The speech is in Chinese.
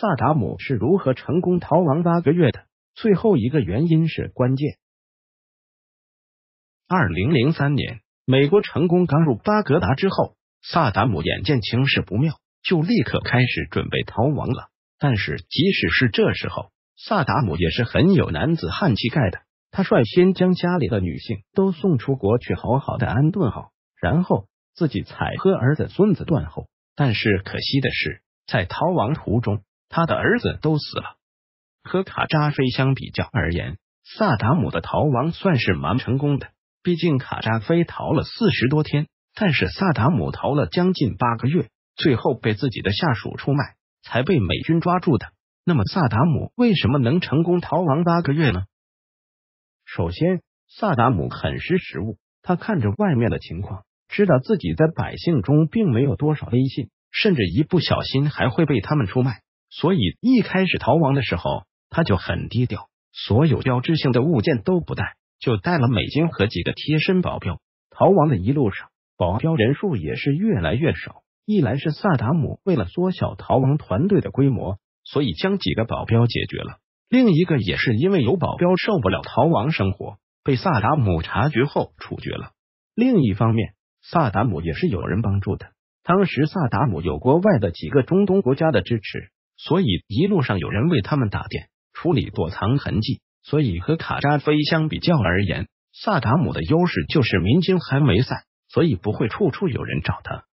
萨达姆是如何成功逃亡八个月的？最后一个原因是关键。二零零三年，美国成功刚入巴格达之后，萨达姆眼见情势不妙，就立刻开始准备逃亡了。但是，即使是这时候，萨达姆也是很有男子汉气概的。他率先将家里的女性都送出国去好好的安顿好，然后自己采喝儿子孙子断后。但是，可惜的是，在逃亡途中。他的儿子都死了，和卡扎菲相比较而言，萨达姆的逃亡算是蛮成功的。毕竟卡扎菲逃了四十多天，但是萨达姆逃了将近八个月，最后被自己的下属出卖，才被美军抓住的。那么萨达姆为什么能成功逃亡八个月呢？首先，萨达姆很识时务，他看着外面的情况，知道自己在百姓中并没有多少威信，甚至一不小心还会被他们出卖。所以一开始逃亡的时候，他就很低调，所有标志性的物件都不带，就带了美金和几个贴身保镖。逃亡的一路上，保镖人数也是越来越少。一来是萨达姆为了缩小逃亡团队的规模，所以将几个保镖解决了；另一个也是因为有保镖受不了逃亡生活，被萨达姆察觉后处决了。另一方面，萨达姆也是有人帮助的。当时萨达姆有国外的几个中东国家的支持。所以一路上有人为他们打点处理躲藏痕迹，所以和卡扎菲相比较而言，萨达姆的优势就是民兵还没散，所以不会处处有人找他。